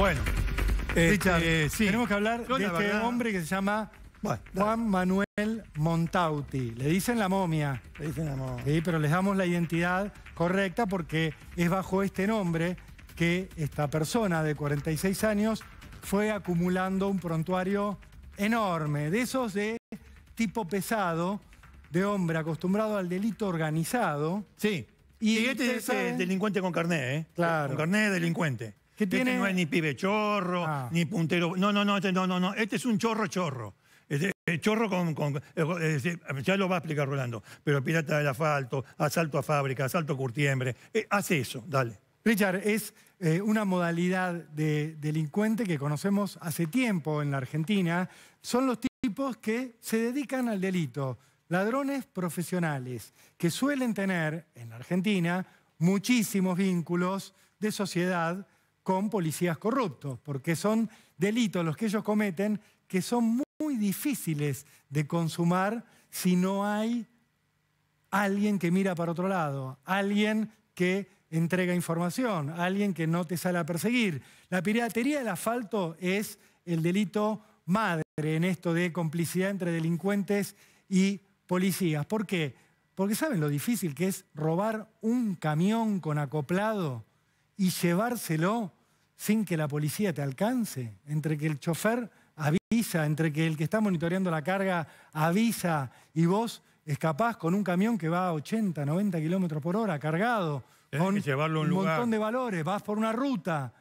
Bueno, este, tenemos que hablar de este hombre que se llama Juan Manuel Montauti. Le dicen la momia. Le dicen la momia. Sí, pero les damos la identidad correcta porque es bajo este nombre que esta persona de 46 años fue acumulando un prontuario enorme, de esos de tipo pesado, de hombre acostumbrado al delito organizado. Sí. Y, este es eh, delincuente con carné, ¿eh? Claro. Con carné delincuente. Este no es ni pibe chorro, ah. ni puntero. No, no, no, este, no, no, no. Este es un chorro chorro. chorro con, eh, eh, ya lo va a explicar Rolando, pero pirata del asfalto, asalto a fábrica, asalto a curtiembre, eh, hace eso, dale. Richard, es una modalidad de delincuente que conocemos hace tiempo en la Argentina. Son los tipos que se dedican al delito, ladrones profesionales, que suelen tener en la Argentina muchísimos vínculos de sociedad con policías corruptos, porque son delitos los que ellos cometen que son muy difíciles de consumar si no hay alguien que mira para otro lado, alguien que entrega información, alguien que no te sale a perseguir. La piratería del asfalto es el delito madre en esto de complicidad entre delincuentes y policías. ¿Por qué? Porque saben lo difícil que es robar un camión con acoplado y llevárselo sin que la policía te alcance, entre que el chofer avisa, entre que el que está monitoreando la carga avisa y vos escapás con un camión que va a 80, 90 kilómetros por hora cargado, con un, montón de valores, vas por una ruta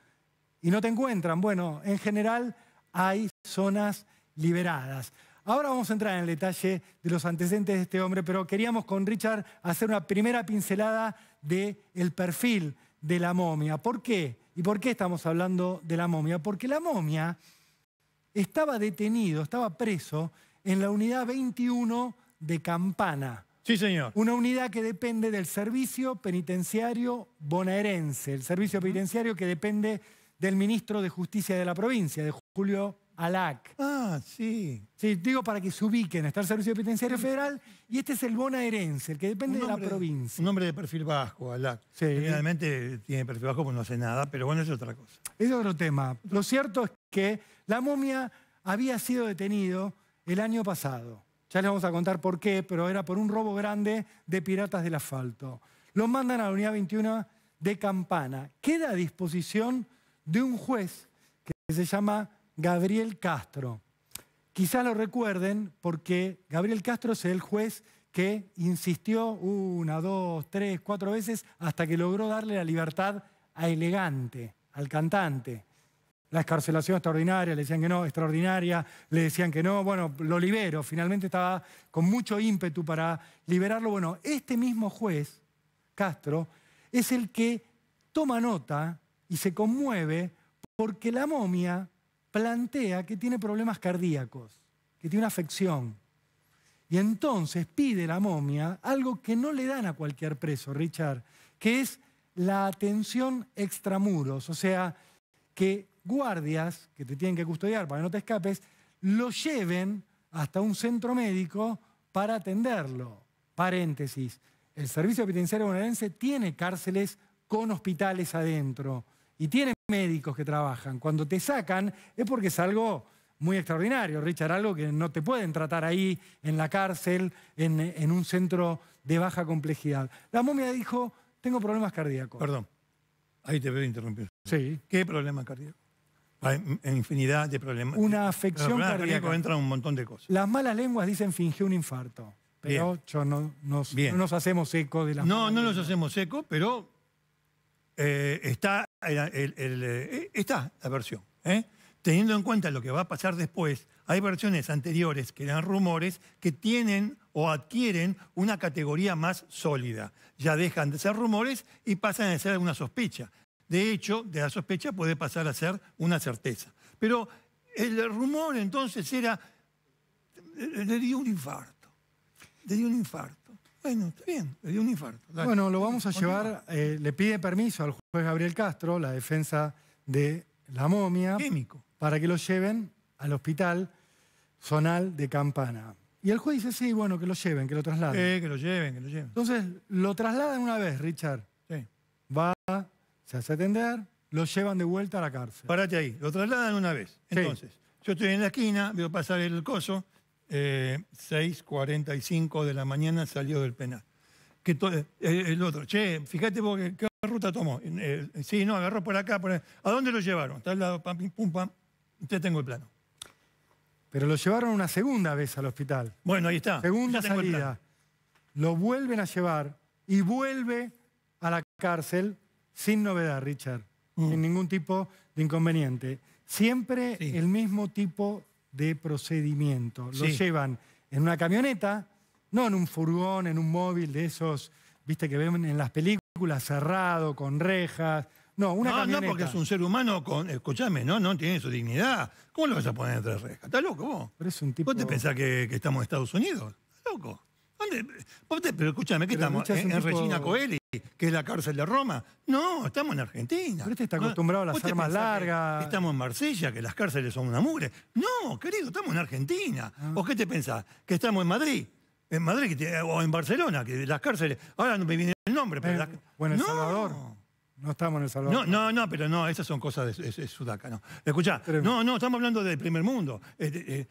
y no te encuentran. Bueno, en general hay zonas liberadas. Ahora vamos a entrar en el detalle de los antecedentes de este hombre, pero queríamos con Richard hacer una primera pincelada del el perfil de la momia. ¿Por qué? ¿Y por qué estamos hablando de la momia? Porque la momia estaba detenido, estaba preso en la unidad 21 de Campana. Sí, señor. Una unidad que depende del servicio penitenciario bonaerense, el servicio penitenciario que depende del ministro de Justicia de la provincia, de Julio ALAC. Ah, sí. Sí, digo para que se ubiquen, está el Servicio Penitenciario Federal y este es el bonaerense, el que depende de la provincia. Un nombre de perfil vasco, ALAC. Sí. Generalmente tiene perfil bajo porque no hace nada, pero bueno, es otra cosa. Es otro tema. Lo cierto es que la momia había sido detenido el año pasado. Ya les vamos a contar por qué, pero era por un robo grande de piratas del asfalto. Lo mandan a la unidad 21 de Campana. Queda a disposición de un juez que se llama Gabriel Castro. quizá lo recuerden porque Gabriel Castro es el juez que insistió una, dos, tres, cuatro veces hasta que logró darle la libertad a Elegante, al cantante. La escarcelación extraordinaria, le decían que no, extraordinaria, le decían que no, bueno, lo libero, finalmente estaba con mucho ímpetu para liberarlo. Bueno, este mismo juez, Castro, es el que toma nota y se conmueve porque la momia plantea que tiene problemas cardíacos, que tiene una afección. Y entonces pide la momia algo que no le dan a cualquier preso, Richard, que es la atención extramuros, o sea, que guardias que te tienen que custodiar para que no te escapes, lo lleven hasta un centro médico para atenderlo. Paréntesis, el servicio penitenciario bonaerense tiene cárceles con hospitales adentro y tienen médicos que trabajan. Cuando te sacan es porque es algo muy extraordinario, Richard, algo que no te pueden tratar ahí, en la cárcel, en, un centro de baja complejidad. La momia dijo, tengo problemas cardíacos. Perdón, ahí te veo interrumpir. Sí. ¿Qué problemas cardíacos? Hay infinidad de problemas. Una afección problemas cardíaca. cardíacos entran un montón de cosas. Las malas lenguas dicen fingió un infarto. Pero yo no, nos, nos hacemos eco de las No, no nos hacemos eco, pero eh, está, eh, eh, está la versión. Teniendo en cuenta lo que va a pasar después, hay versiones anteriores que eran rumores que tienen o adquieren una categoría más sólida. Ya dejan de ser rumores y pasan a ser una sospecha. De hecho, de la sospecha puede pasar a ser una certeza. Pero el rumor entonces era, le dio un infarto, le dio un infarto. Bueno, está bien, le dio un infarto. Bueno, lo vamos a llevar, eh, le pide permiso al juez Gabriel Castro, la defensa de la momia, Químico. para que lo lleven al hospital zonal de Campana. Y el juez dice, sí, bueno, que lo lleven, que lo trasladen. Sí, que lo lleven, que lo lleven. Entonces, lo trasladan una vez, Richard. Sí. Va, se hace atender, lo llevan de vuelta a la cárcel. Parate ahí, lo trasladan una vez. Entonces, yo estoy en la esquina, veo pasar el coso, eh, 6.45 de la mañana salió del penal. Que el, eh, eh, el, otro, che, fíjate vos qué, ruta tomó. Eh, sí, no, agarró por acá, ¿A dónde lo llevaron? Está al lado, pam, pim, pum, pam. Te tengo el plano. Pero lo llevaron una segunda vez al hospital. Bueno, ahí está. Segunda salida. Lo vuelven a llevar y vuelve a la cárcel sin novedad, Richard. Mm. Sin ningún tipo de inconveniente. Siempre el mismo tipo de procedimiento. Lo llevan en una camioneta, no en un furgón, en un móvil de esos, viste, que ven en las películas, cerrado, con rejas. No, una camioneta. No, porque es un ser humano con. Escúchame, no, no tiene su dignidad. ¿Cómo lo vas a poner entre rejas? ¿Estás loco vos? Pero ¿Vos te pensás que, que estamos en Estados Unidos? ¿Estás loco? Pero escúchame, ¿qué estamos? Eh, ¿En, Regina Coeli, que es la cárcel de Roma? No, estamos en Argentina. Pero este está acostumbrado a las armas largas. Estamos en Marsella, que las cárceles son una mugre. No, querido, estamos en Argentina. Ah. ¿O qué te pensás? ¿Que estamos en Madrid? En Madrid o en Barcelona, que las cárceles... Ahora no me viene el nombre, pero... Bueno, eh, El Salvador. No estamos en El Salvador. No, no, no, pero no, esas son cosas de, Sudaca, no. Escuchá, no, no, estamos hablando del primer mundo. Este, eh,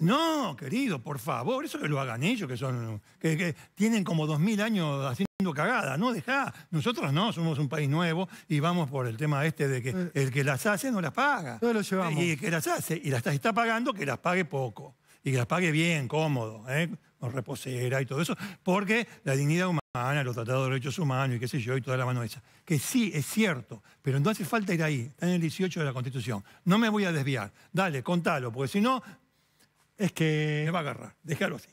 no, querido, por favor, eso que lo hagan ellos, que son que, tienen como dos mil años haciendo cagada, no deja. Nosotros no, somos un país nuevo y vamos por el tema este de que eh. el que las hace no las paga. Todos lo llevamos. Y que las hace y las está pagando, que las pague poco. Y que las pague bien, cómodo, ¿eh? reposera y todo eso, porque la dignidad humana, los tratados de derechos humanos y qué sé yo, y toda la mano esa. Que sí, es cierto, pero no hace falta ir ahí, está en el 18 de la Constitución. No me voy a desviar. Dale, contalo, porque si no, es que... Te va a agarrar, déjalo así.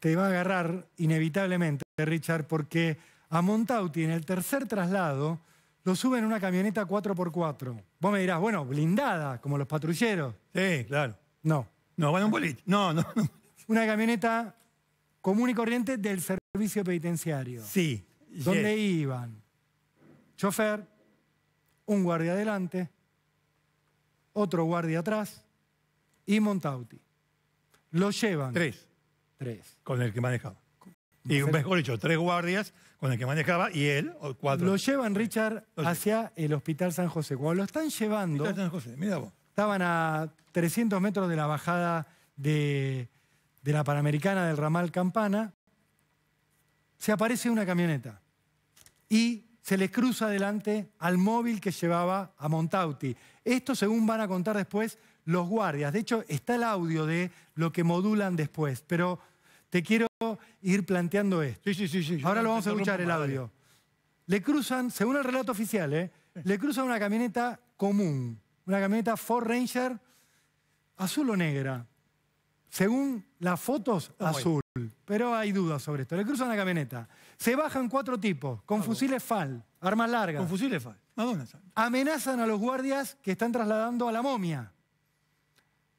Te va a agarrar inevitablemente, Richard, porque a Montauti en el tercer traslado lo suben en una camioneta 4x4. Vos me dirás, bueno, blindada, como los patrulleros. Sí, claro. No. No, van a un boliche. No, no, Una camioneta común y corriente del servicio penitenciario. Sí. Donde iban chofer, un guardia adelante, otro guardia atrás y Montauti. Lo llevan. Tres. Tres. Con el que manejaba. Y mejor dicho, tres guardias con el que manejaba y él, cuatro. Lo llevan, Richard, hacia el Hospital San José. Cuando lo están llevando... Hospital San José, mira vos. Estaban a 300 metros de la bajada de, de la Panamericana del ramal Campana. Se aparece una camioneta y se les cruza adelante al móvil que llevaba a Montauti. Esto, según van a contar después, los guardias. De hecho, está el audio de lo que modulan después, pero te quiero ir planteando esto. Sí, sí, sí. sí Ahora lo vamos a escuchar el audio. Le cruzan, según el relato oficial, ¿eh? le cruzan una camioneta común, una camioneta Ford Ranger azul o negra. Según las fotos, azul. Pero hay dudas sobre esto. Le cruzan la camioneta. Se bajan cuatro tipos, con fusiles FAL, armas largas. Con fusiles FAL. Amenazan a los guardias que están trasladando a la momia.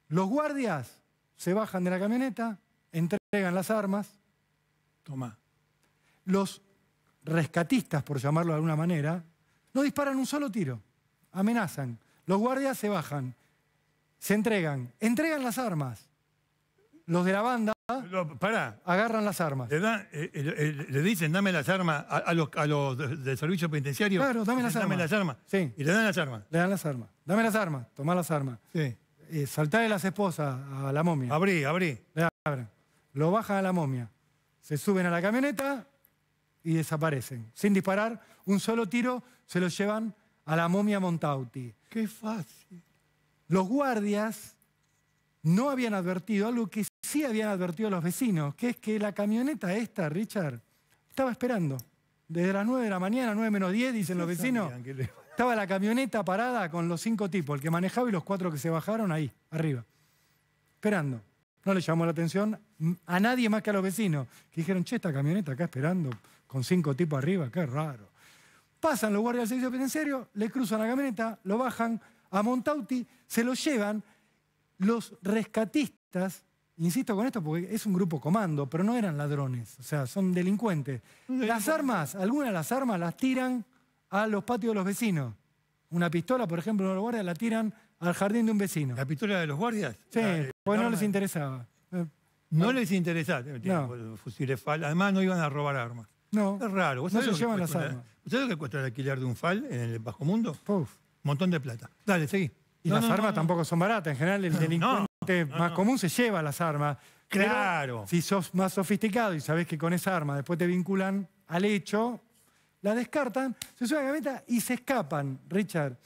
Los guardias se bajan de la camioneta, entregan las armas, toma. Los rescatistas, por llamarlo de alguna manera, no disparan un solo tiro, amenazan. Los guardias se bajan, se entregan, entregan las armas. Los de la banda para, agarran las armas. Eh, eh, eh, le, dicen, dame las armas a, los, del servicio penitenciario. Claro, dame las armas. Sí. Y le dan las armas. Le dan las armas. Dame las armas, toma las armas. Sí. Eh, saltar de las esposas a la momia. Abrí, abrí. Lo bajan a la momia. Se suben a la camioneta y desaparecen. Sin disparar un solo tiro, se lo llevan a la momia Montauti. ¡Qué fácil! Los guardias no habían advertido algo que sí habían advertido los vecinos, que es que la camioneta esta, Richard, estaba esperando. Desde las 9 de la mañana, 9 menos 10, dicen los vecinos, estaba la camioneta parada con los cinco tipos, el que manejaba y los cuatro que se bajaron ahí, arriba, esperando. No le llamó la atención a nadie más que a los vecinos, que dijeron, che, esta camioneta acá esperando con cinco tipos arriba, qué raro. Pasan los guardias del servicio penitenciario, le cruzan la camioneta, lo bajan a Montauti, se lo llevan. Los rescatistas, insisto con esto porque es un grupo comando, pero no eran ladrones, o sea, son delincuentes. Las armas, algunas de las armas las tiran a los patios de los vecinos. Una pistola, por ejemplo, los guardias la tiran al jardín de un vecino. ¿La pistola de los guardias? Sí, pues eh, no, les interesaba. No, les interesaba. No. Fusiles FAL. Además, no iban a robar armas. No. Es raro. no se llevan las armas. ¿Ustedes lo que cuesta el alquiler de un FAL en el Bajo Mundo? Un montón de plata. Dale, seguí. Y las armas tampoco son baratas. En general, el delincuente más común se lleva las armas. Claro. si sos más sofisticado y sabes que con esa arma después te vinculan al hecho, la descartan, se suben a la camioneta y se escapan, Richard.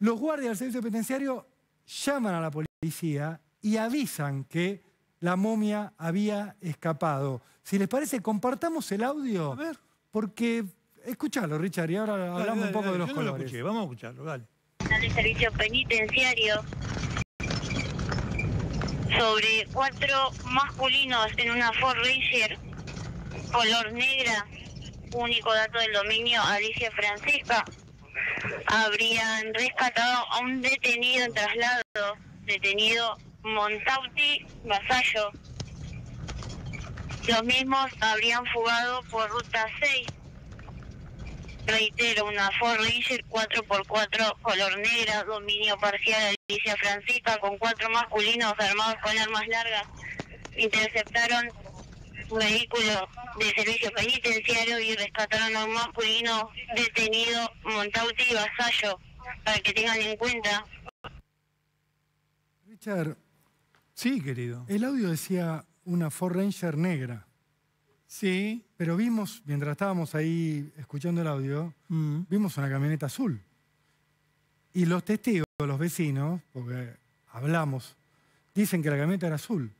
Los guardias del servicio penitenciario llaman a la policía y avisan que la momia había escapado. Si les parece, compartamos el audio. A ver. Porque, escuchalo Richard, y ahora hablamos un poco de los colores. Vamos a escucharlo, dale. servicio penitenciario sobre cuatro masculinos en una Ford Ranger color negra único dato del dominio Alicia Francisca, habrían rescatado a un detenido en traslado, detenido Montauti Vasallo. Los mismos habrían fugado por ruta 6. Reitero, una Ford Ranger 4x4 color negra, dominio parcial Alicia Francisca, con cuatro masculinos armados con armas largas. Interceptaron vehículo de servicio penitenciario y rescataron a un masculino detenido Montauti y Vasallo, para que tengan en cuenta. Richard, sí, querido. El audio decía una Ford Ranger negra. Sí. Pero vimos, mientras estábamos ahí escuchando el audio, mm. vimos una camioneta azul. Y los testigos, los vecinos, porque hablamos, dicen que la camioneta era azul.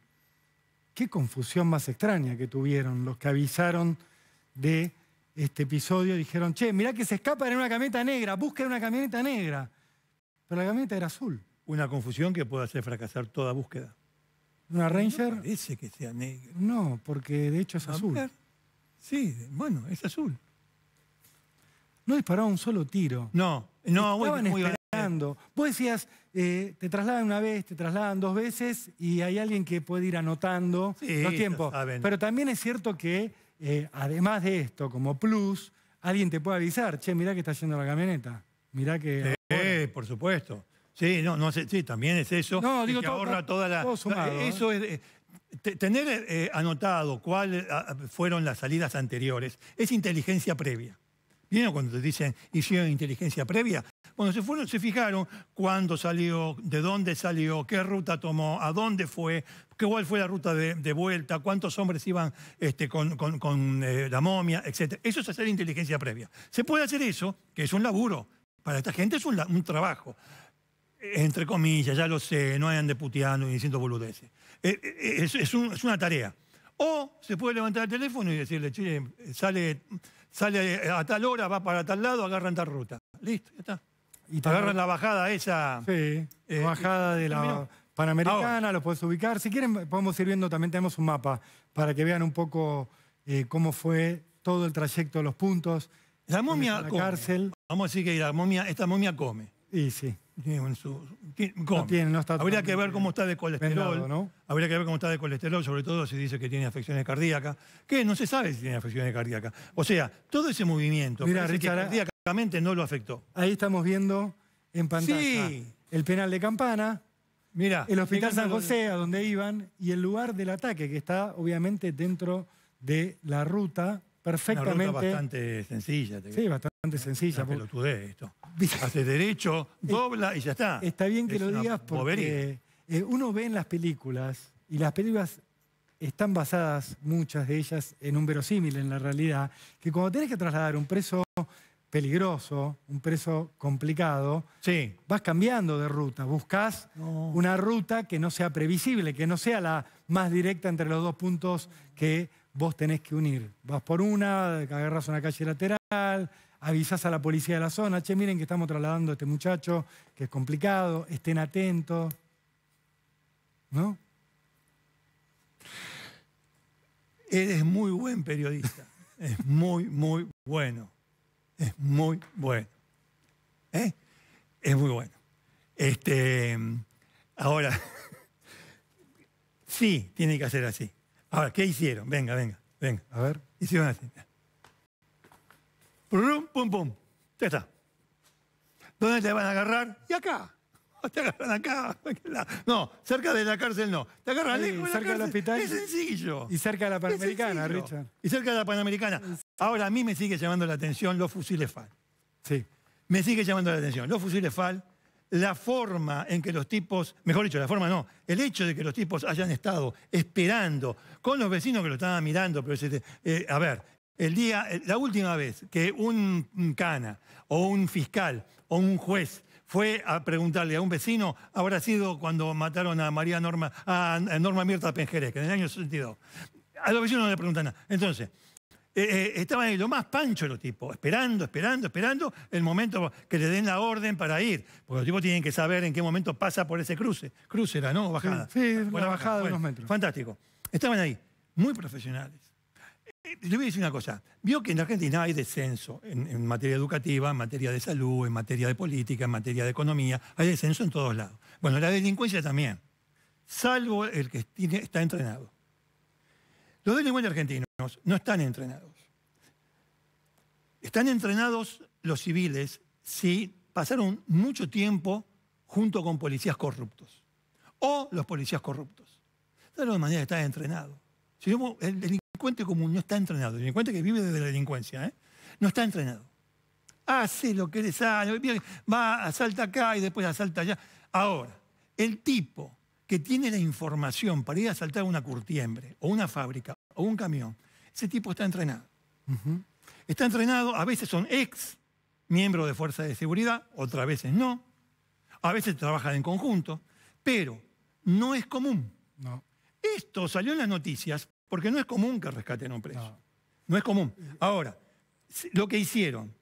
Qué confusión más extraña que tuvieron los que avisaron de este episodio. Dijeron, che, mirá que se escapa en una camioneta negra, busquen una camioneta negra. Pero la camioneta era azul. Una confusión que puede hacer fracasar toda búsqueda. ¿Una Ranger? No parece que sea negra. No, porque de hecho es azul. Sí, bueno, es azul. No disparó un solo tiro. No, no, Estaban esperando. Vos decías, eh, te trasladan una vez, te trasladan dos veces y hay alguien que puede ir anotando los tiempos. Pero también es cierto que, eh, además de esto, como plus, alguien te puede avisar, che, mirá que está yendo la camioneta, Mira que... Sí, por supuesto. Sí, no, no sé, sí, también es eso. No, digo, que ahorra toda la... ¿eh? eso es... tener anotado cuáles fueron las salidas anteriores es inteligencia previa. ¿Vieron cuando te dicen hicieron inteligencia previa. Cuando se, fueron, se fijaron cuándo salió, de dónde salió, qué ruta tomó, a dónde fue, cuál fue la ruta de, vuelta, cuántos hombres iban este, con, eh, la momia, etc. Eso es hacer inteligencia previa. Se puede hacer eso, que es un laburo. Para esta gente es un, trabajo entre comillas, ya lo sé, no hayan de puteando ni diciendo boludeces. Eh, eh, es, es, una tarea. O se puede levantar el teléfono y decirle, chile, sale sale eh, a tal hora, va para tal lado, agarran tal ruta. Listo, ya está. Y te agarran la bajada esa. Sí, eh, bajada de la Panamericana, lo los ubicar. Si quieren, podemos ir viendo, también tenemos un mapa para que vean un poco eh, cómo fue todo el trayecto, los puntos. La momia cárcel. Vamos a decir que la momia, esta momia come. Sí, sí. En su, Habría que ver cómo está de colesterol. ¿no? Habría que ver cómo está de colesterol, sobre todo si dice que tiene afecciones cardíacas, que no se sabe si tiene afecciones cardíacas. O sea, todo ese movimiento Mira, que cardíacamente no lo afectó. Ahí estamos viendo en pantalla el penal de Campana, Mira, el Hospital San José, a donde iban, y el lugar del ataque, que está obviamente dentro de la ruta perfectamente. Una ruta bastante sencilla. sí, bastante sencilla. lo pelotudez esto. Hace derecho, dobla y ya está. Está bien que lo digas porque eh, uno ve en las películas, y las películas están basadas, muchas de ellas, en un verosímil, en la realidad, que cuando tenés que trasladar un preso peligroso, un preso complicado, sí. vas cambiando de ruta, buscas una ruta que no sea previsible, que no sea la más directa entre los dos puntos que vos tenés que unir. Vas por una, agarras una calle lateral, avisas a la policía de la zona, che, miren que estamos trasladando a este muchacho, que es complicado, estén atentos. ¿No? Eres muy buen periodista. es muy, muy bueno. Es muy bueno. ¿Eh? Es muy bueno. Este, ahora, sí, tiene que ser así. A ¿qué hicieron? Venga, venga, venga. A ver, hicieron así. Pum, pum, pum. Ya está. ¿Dónde te van a agarrar? Y acá. te agarran acá. No, cerca de la cárcel no. Te agarran cerca del hospital. Es sencillo. Y cerca de la Panamericana, Richard. Y cerca de la Panamericana. Ahora a mí me sigue llamando la atención los fusiles FAL. Sí. Me sigue llamando la atención los fusiles FAL, la forma en que los tipos, mejor dicho, la forma no, el hecho de que los tipos hayan estado esperando con los vecinos que lo estaban mirando, pero este, eh, a ver, el día, la última vez que un cana o un fiscal o un juez fue a preguntarle a un vecino, habrá sido cuando mataron a María Norma, a Norma Mirta que en el año 62. A los vecinos no le preguntan nada. Entonces, eh, eh, estaban ahí lo más pancho los tipos, esperando, esperando, esperando el momento que le den la orden para ir. Porque los tipos tienen que saber en qué momento pasa por ese cruce. Cruce era, ¿no? Bajada. Sí, bajada de unos metros. fantástico. Estaban ahí, muy profesionales. Eh, le voy a decir una cosa. Vio que en Argentina hay descenso en, materia educativa, en materia de salud, en materia de política, en materia de economía. Hay descenso en todos lados. Bueno, la delincuencia también, salvo el que está entrenado. Los delincuentes argentinos no están entrenados. Están entrenados los civiles si pasaron mucho tiempo junto con policías corruptos o los policías corruptos. De la manera están está entrenado. Si el delincuente común no está entrenado, el delincuente que vive desde la delincuencia, ¿eh? no está entrenado. Hace lo que le sale, va, asalta acá y después asalta allá. Ahora, el tipo que tiene la información para ir a asaltar una curtiembre o una fábrica o un camión ese tipo está entrenado. Está entrenado, a veces son ex miembros de Fuerza de seguridad, otras veces no. A veces trabajan en conjunto, pero no es común. No. Esto salió en las noticias porque no es común que rescaten a un preso. No. es común. Ahora, lo que hicieron,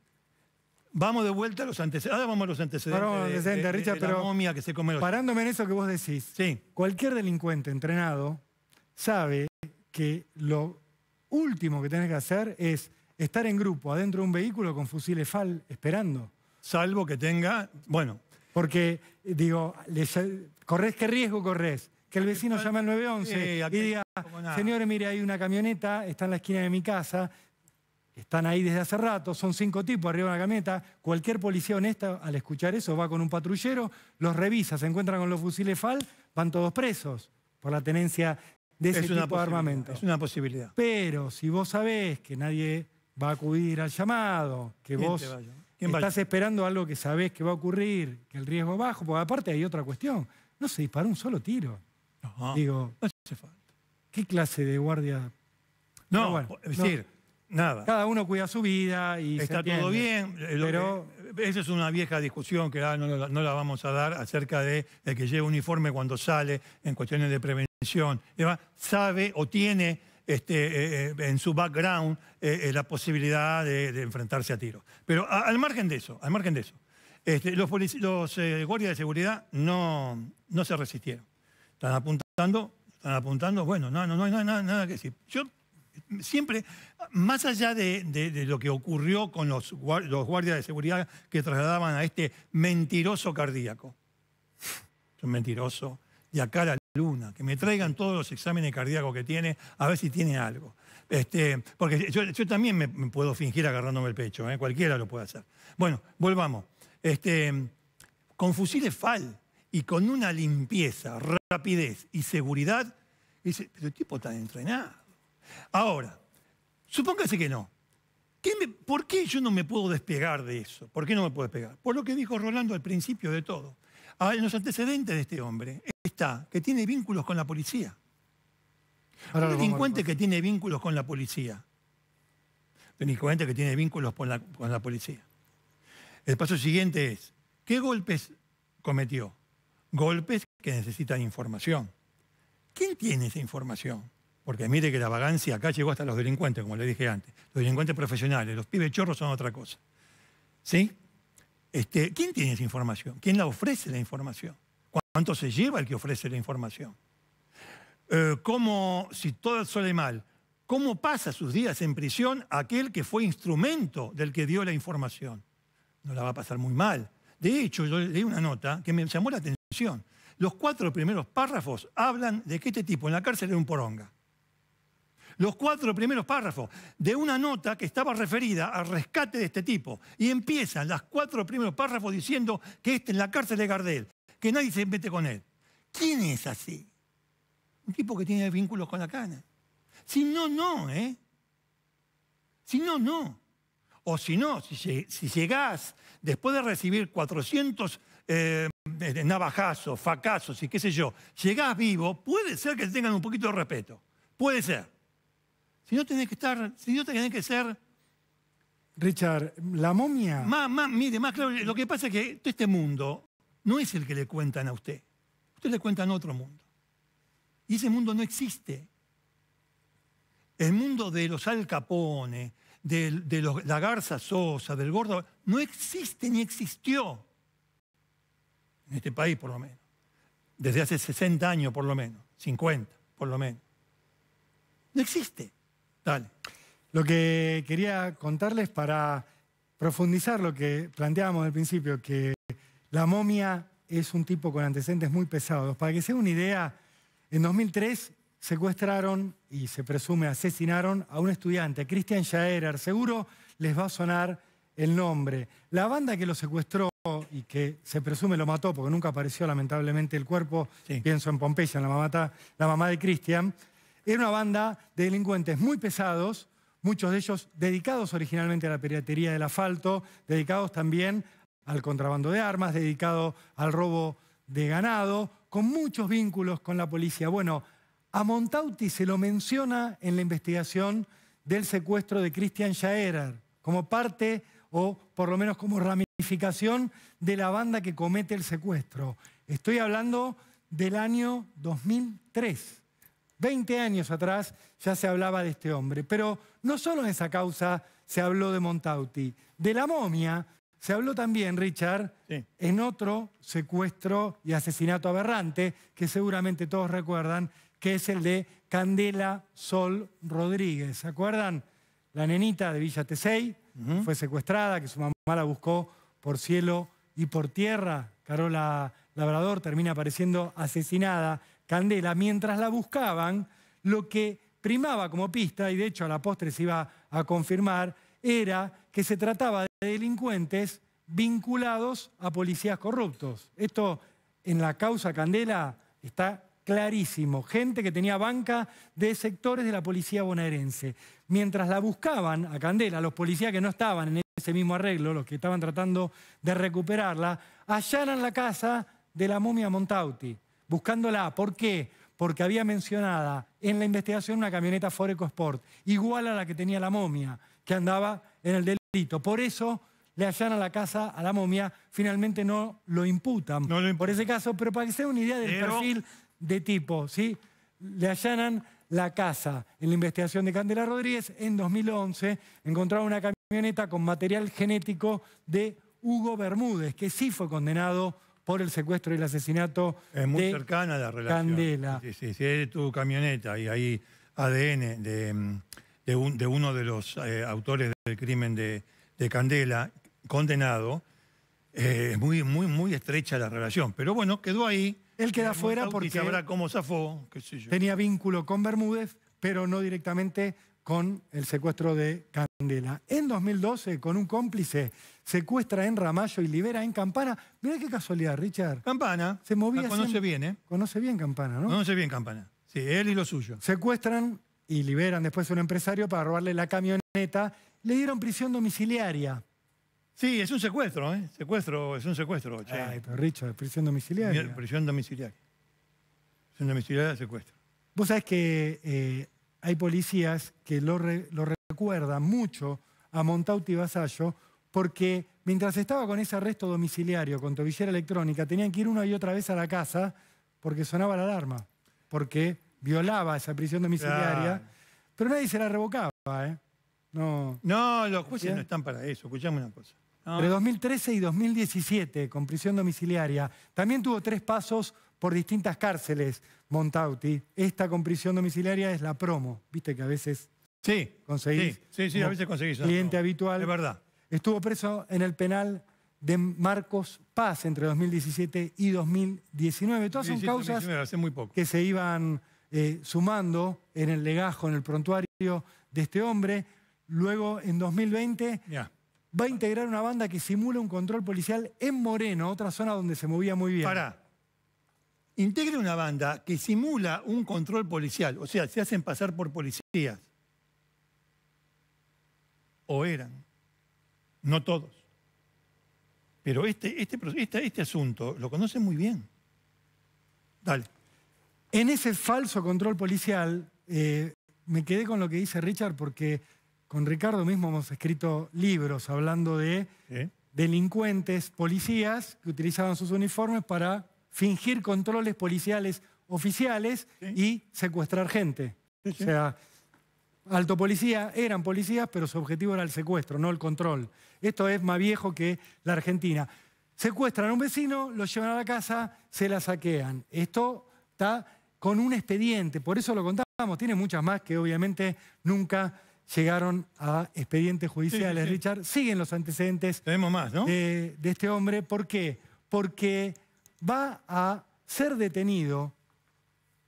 vamos de vuelta a los antecedentes. Ahora vamos a los antecedentes. que parándome en eso que vos decís, sí. cualquier delincuente entrenado sabe que lo último que tenés que hacer es estar en grupo adentro de un vehículo con fusiles FAL esperando. Salvo que tenga, bueno. Porque, digo, corres, ¿qué riesgo corres? Que el vecino llame al 911 y diga, señores, mire, hay una camioneta, está en la esquina de mi casa, están ahí desde hace rato, son cinco tipos arriba de la camioneta. Cualquier policía honesta, al escuchar eso, va con un patrullero, los revisa, se encuentran con los fusiles FAL, van todos presos por la tenencia de ese es tipo de armamento. Es una posibilidad. Pero si vos sabés que nadie va a acudir al llamado, que vos estás esperando algo que sabés que va a ocurrir, que el riesgo es bajo, porque aparte hay otra cuestión, no se dispara un solo tiro. No, Digo, hace falta. ¿Qué clase de guardia? No, es decir, nada. Cada uno cuida su vida y Está todo bien. Eh, Pero esa es una vieja discusión que ah, no, la vamos a dar acerca de el que lleva uniforme cuando sale en cuestiones de prevención. sabe o tiene este, eh, eh, en su background eh, la posibilidad de, enfrentarse a tiros. Pero al margen de eso, al margen de eso, este, los, guardias de seguridad no, no se resistieron. Están apuntando, están apuntando, bueno, no, no, no hay nada, que decir siempre, más allá de, lo que ocurrió con los, los guardias de seguridad que trasladaban a este mentiroso cardíaco, un mentiroso, de acá a la luna, que me traigan todos los exámenes cardíacos que tiene, a ver si tiene algo. Este, porque yo, también me, puedo fingir agarrándome el pecho, ¿eh? cualquiera lo puede hacer. Bueno, volvamos. Este, con fusiles FAL y con una limpieza, rapidez y seguridad, dice, pero el tipo está entrenado. Ahora, supóngase que no. ¿Por qué yo no me puedo despegar de eso? ¿Por qué no me puedo despegar? Por lo que dijo Rolando al principio de todo. A ah, ver los antecedentes de este hombre está que tiene vínculos con la policía. delincuente que tiene vínculos con la policía. Delincuente que tiene vínculos con la, con la policía. El paso siguiente es, ¿qué golpes cometió? Golpes que necesitan información. ¿Quién tiene esa información? Porque mire que la vagancia acá llegó hasta los delincuentes, como le dije antes. Los delincuentes profesionales, los pibes chorros son otra cosa. ¿Sí? Este, ¿Quién tiene esa información? ¿Quién la ofrece la información? ¿Cuánto se lleva el que ofrece la información? Eh, ¿Cómo, si todo sale mal, cómo pasa sus días en prisión aquel que fue instrumento del que dio la información? No la va a pasar muy mal. De hecho, yo leí una nota que me llamó la atención. Los cuatro primeros párrafos hablan de que este tipo en la cárcel es un poronga los cuatro primeros párrafos de una nota que estaba referida al rescate de este tipo. Y empiezan los cuatro primeros párrafos diciendo que está en la cárcel de Gardel, que nadie se mete con él. ¿Quién es así? Un tipo que tiene vínculos con la cana. Si no, no, ¿eh? Si no, no. O si no, si, si llegás después de recibir 400 eh, navajazos, facazos y qué sé yo, llegás vivo, puede ser que tengan un poquito de respeto. Puede ser. Si no tenés que estar, si no tenés que ser... Richard, la momia... Más, mire, más claro, lo que pasa es que este mundo no es el que le cuentan a usted. Usted le cuentan otro mundo. Y ese mundo no existe. El mundo de los alcapones, de, la Garza Sosa, del Gordo, no existe ni existió. En este país, por lo menos. Desde hace 60 años, por lo menos. 50, por lo menos. No existe. Dale. Lo que quería contarles para profundizar lo que planteábamos al principio, que la momia es un tipo con antecedentes muy pesados. Para que sea una idea, en 2003 secuestraron y se presume asesinaron a un estudiante, Christian Schaerer, Seguro les va a sonar el nombre. La banda que lo secuestró y que se presume lo mató, porque nunca apareció lamentablemente el cuerpo, pienso en Pompeya, la, la mamá de Christian, era una banda de delincuentes muy pesados, muchos de ellos dedicados originalmente a la piratería del asfalto, dedicados también al contrabando de armas, dedicados al robo de ganado, con muchos vínculos con la policía. Bueno, a Montauti se lo menciona en la investigación del secuestro de Christian Schaerer, como parte o por lo menos como ramificación de la banda que comete el secuestro. Estoy hablando del año 2003. Veinte años atrás ya se hablaba de este hombre. Pero no solo en esa causa se habló de Montauti. De la momia se habló también, Richard, en otro secuestro y asesinato aberrante que seguramente todos recuerdan, que es el de Candela Sol Rodríguez. ¿Se acuerdan? La nenita de Villa Tesey fue secuestrada, que su mamá la buscó por cielo y por tierra. Carola Labrador termina apareciendo asesinada Candela, mientras la buscaban, lo que primaba como pista, y de hecho a la postre se iba a confirmar, era que se trataba de delincuentes vinculados a policías corruptos. Esto en la causa Candela está clarísimo. Gente que tenía banca de sectores de la policía bonaerense. Mientras la buscaban a Candela, los policías que no estaban en ese mismo arreglo, los que estaban tratando de recuperarla, hallaron la casa de la momia Montauti buscándola. ¿Por qué? Porque había mencionada en la investigación una camioneta Ford EcoSport, igual a la que tenía la momia, que andaba en el delito. Por eso le allanan la casa a la momia, finalmente no lo imputan, no por ese caso, pero para que sea una idea del perfil de tipo, ¿sí? Le allanan la casa. En la investigación de Candela Rodríguez, en 2011, encontraron una camioneta con material genético de Hugo Bermúdez, que sí fue condenado por el secuestro y el asesinato es muy cercana la relación. Candela. Sí, sí, sí, tu camioneta y ahí ADN de, uno de los eh, autores del crimen de, Candela, condenado. Eh, es muy, muy, muy estrecha la relación. Pero bueno, quedó ahí. Él queda fuera porque sabrá cómo zafó, qué tenía vínculo con Bermúdez, pero no directamente con el secuestro de Candela. En 2012, con un cómplice, secuestra en Ramallo y libera en Campana. Mirá qué casualidad, Richard. Campana. Se movía. La conoce bien, ¿eh? Conoce bien Campana, ¿no? Conoce bien Campana. Sí, él y lo suyo. Secuestran y liberan después a un empresario para robarle la camioneta. Le dieron prisión domiciliaria. Sí, es un secuestro, ¿eh? Secuestro, es un secuestro. Che. Ay, pero Richard, prisión domiciliaria. prisión domiciliaria. Prisión domiciliaria, secuestro. Vos sabés que eh, hay policías que lo, lo recuerdan mucho a Montauti Vasallo porque mientras estaba con ese arresto domiciliario, con tobillera electrónica, tenían que ir una y otra vez a la casa porque sonaba la alarma, porque violaba esa prisión domiciliaria, pero nadie se la revocaba. ¿eh? No, no los jueces no están para eso, escuchame una cosa. Entre 2013 y 2017, con prisión domiciliaria, también tuvo tres pasos por distintas cárceles, Montauti. Esta con prisión domiciliaria es la promo, viste que a veces sí, conseguís. Sí, sí, a veces conseguís. Cliente habitual. Es verdad. Estuvo preso en el penal de Marcos Paz entre 2017 y 2019. Todas son causas que se iban eh, sumando en el legajo, en el prontuario de este hombre. Luego, en 2020, va a integrar una banda que simula un control policial en Moreno, otra zona donde se movía muy bien. Pará. Integra una banda que simula un control policial, o sea, se hacen pasar por policías. O eran no todos. Pero este, este, este, asunto lo conoce muy bien. Dale. En ese falso control policial, eh, me quedé con lo que dice Richard porque con Ricardo mismo hemos escrito libros hablando de delincuentes, policías que utilizaban sus uniformes para fingir controles policiales oficiales y secuestrar gente. O sea, alto policía, eran policías, pero su objetivo era el secuestro, no el control. Esto es más viejo que la Argentina. Secuestran a un vecino, lo llevan a la casa, se la saquean. Esto está con un expediente, por eso lo contábamos, Tiene muchas más que obviamente nunca llegaron a expedientes judiciales, Richard. Siguen los antecedentes Tenemos más, de, este hombre. ¿Por qué? Porque va a ser detenido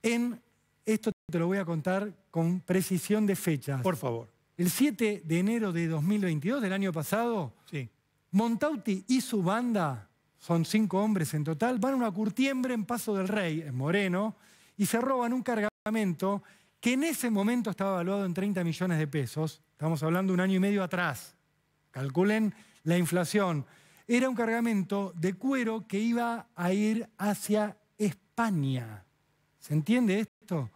en esto te lo voy a contar con precisión de fechas. Por favor. El 7 de enero de 2022, del año pasado, sí. Montauti y su banda, son cinco hombres en total, van a una curtiembre en Paso del Rey, en Moreno, y se roban un cargamento que en ese momento estaba evaluado en 30 millones de pesos. Estamos hablando de un año y medio atrás. Calculen la inflación. Era un cargamento de cuero que iba a ir hacia España. ¿Se entiende esto?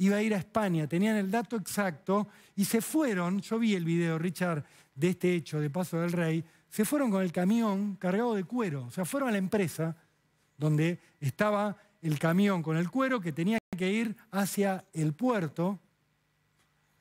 iba a ir a España, tenían el dato exacto y se fueron, yo vi el video, Richard, de este hecho, de Paso del Rey, se fueron con el camión cargado de cuero, o sea, fueron a la empresa donde estaba el camión con el cuero que tenía que ir hacia el puerto,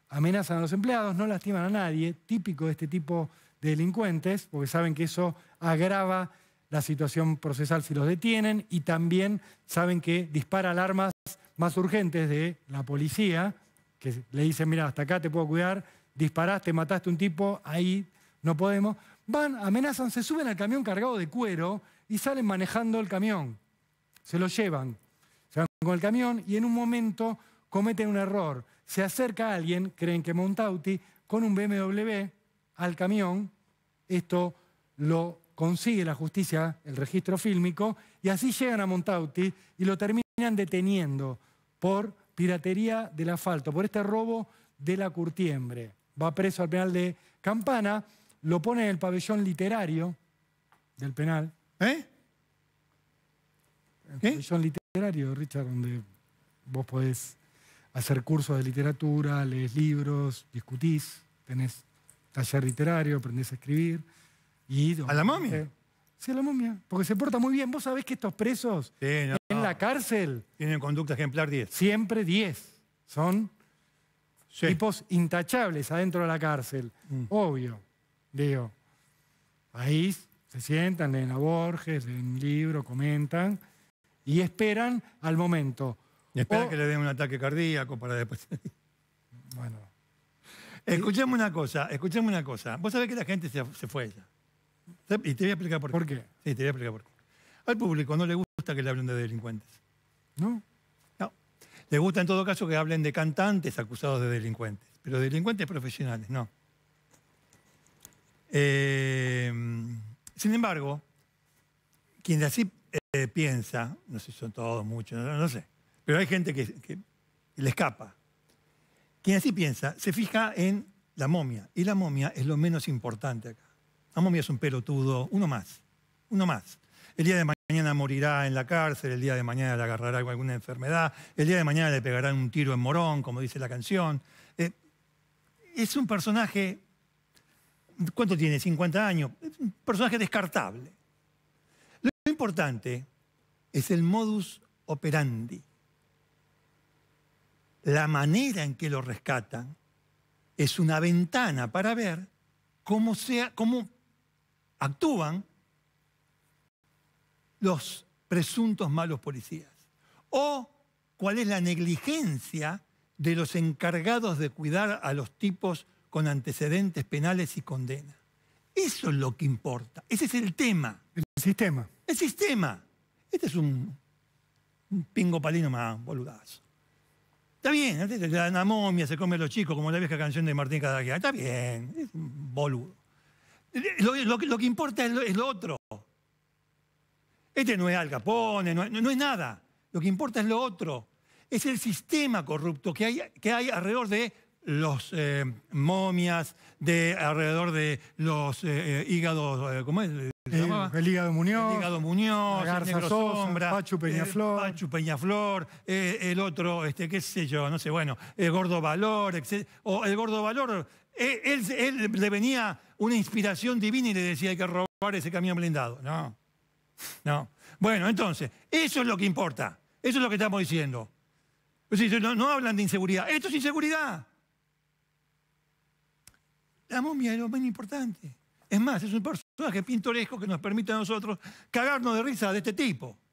amenazan a los empleados, no lastiman a nadie, típico de este tipo de delincuentes, porque saben que eso agrava la situación procesal si los detienen y también saben que dispara alarmas más urgentes de la policía, que le dicen, mira, hasta acá te puedo cuidar, disparaste, mataste un tipo, ahí no podemos. Van, amenazan, se suben al camión cargado de cuero y salen manejando el camión. Se lo llevan. Se van con el camión y en un momento cometen un error. Se acerca alguien, creen que Montauti, con un BMW al camión. Esto lo consigue la justicia el registro fílmico y así llegan a Montauti y lo terminan deteniendo por piratería del asfalto, por este robo de la curtiembre. Va preso al penal de Campana, lo pone en el pabellón literario del penal. ¿Eh? El pabellón literario, Richard, donde vos podés hacer cursos de literatura, lees libros, discutís, tenés taller literario, aprendés a escribir. ¿A la momia? sí, a la momia. Porque se porta muy bien. Vos sabés que estos presos en la cárcel... Tienen conducta ejemplar 10. Siempre 10. Son tipos intachables adentro de la cárcel. Mm. Obvio, digo. Ahí se sientan, leen a Borges, leen un libro, comentan y esperan al momento. Y esperan que le den un ataque cardíaco para después... bueno. Escuchemos una cosa, escuchemos una cosa. Vos sabés que la gente se, se fue ya. Y te voy a explicar por qué. Sí, te voy a explicar por qué. Al público no le gusta que le hablen de delincuentes. ¿No? No. Le gusta en todo caso que hablen de cantantes acusados de delincuentes, pero delincuentes profesionales, no. Eh, sin embargo, quien así eh, piensa, no sé si son todos muchos, no, sé, pero hay gente que le escapa. Quien así piensa se fija en la momia, y la momia es lo menos importante acá. Amomi es un pelotudo, uno más, uno más. El día de mañana morirá en la cárcel, el día de mañana le agarrará alguna enfermedad, el día de mañana le pegarán un tiro en morón, como dice la canción. Eh, es un personaje, ¿cuánto tiene? 50 años. un personaje descartable. Lo importante es el modus operandi. La manera en que lo rescatan es una ventana para ver cómo, sea, cómo actúan los presuntos malos policías? ¿O cuál es la negligencia de los encargados de cuidar a los tipos con antecedentes penales y condena? Eso es lo que importa. Ese es el tema. El sistema. El sistema. Este es un, pingo palino más boludazo. Está bien, la anamomia se come a los chicos, como la vieja canción de Martín Cadaquera. Está bien, es un boludo. Lo, lo que importa es lo, otro. Este no es Al no, es nada. Lo que importa es lo otro. Es el sistema corrupto que hay, que hay alrededor de los eh, momias, de alrededor de los eh, eh, hígados, ¿cómo es? El, el, hígado Muñoz. El hígado Muñoz, garza el Pachu Peñaflor. Pachu Peñaflor, el otro, este, qué sé yo, no sé, bueno, el Gordo Valor, etc. O el Gordo Valor él, le venía una inspiración divina y le decía hay que robar ese camión blindado. No, no. Bueno, entonces, eso es lo que importa. Eso es lo que estamos diciendo. No, no hablan de inseguridad. Esto es inseguridad. La momia es lo más importante. Es más, es un personaje pintoresco que nos permite a nosotros cagarnos de risa de este tipo.